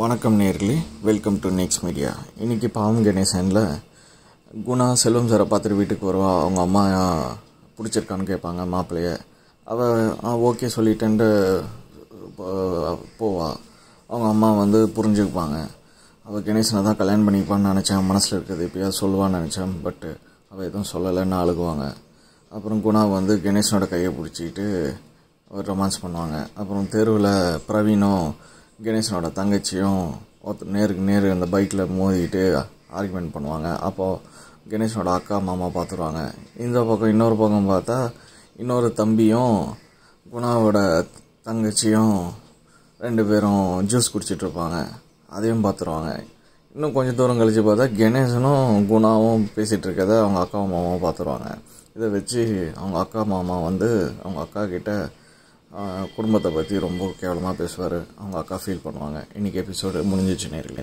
வணக்கம் nearly welcome to next media இன்றைக்கி பாவம் கணேசனில் குணா செல்வம் சாரை பார்த்துட்டு வீட்டுக்கு வருவா அவங்க அம்மா பிடிச்சிருக்கான்னு கேட்பாங்க மாப்பிள்ளைய அவள் ஓகே சொல்லிட்டேன்ட்டு போவா அவங்க அம்மா வந்து புரிஞ்சுக்குவாங்க அவள் கணேசனை தான் கல்யாணம் பண்ணிப்பான்னு நினச்சேன் மனசில் இருக்கிறது எப்பயாவது சொல்லுவான்னு நினச்சேன் பட்டு அவள் எதுவும் சொல்லலைன்னு அழுகுவாங்க அப்புறம் குணா வந்து கணேசனோட கையை பிடிச்சிக்கிட்டு ரொமான்ஸ் பண்ணுவாங்க அப்புறம் தெருவில் பிரவீனும் கணேசனோட தங்கச்சியும் ஒருத்தர் நேருக்கு நேரு அந்த பைக்கில் மோதிக்கிட்டு ஆர்குமெண்ட் பண்ணுவாங்க அப்போது கணேசனோட அக்கா மாமா பார்த்துருவாங்க இந்த பக்கம் இன்னொரு பக்கம் பார்த்தா இன்னொரு தம்பியும் குணாவோட தங்கச்சியும் ரெண்டு பேரும் ஜூஸ் இருப்பாங்க அதையும் பார்த்துருவாங்க இன்னும் கொஞ்சம் தூரம் கழித்து பார்த்தா கணேசனும் குணாவும் பேசிகிட்டு அவங்க அக்கா மாமாவும் பார்த்துருவாங்க இதை வச்சு அவங்க அக்கா மாமா வந்து அவங்க அக்கா கிட்டே குடும்பத்தை பற்றி ரொம்ப கேவலமாக பேசுவார் அவங்க அக்கா ஃபீல் பண்ணுவாங்க இன்றைக்கி எபிசோடு முடிஞ்சிச்சு நேர்களே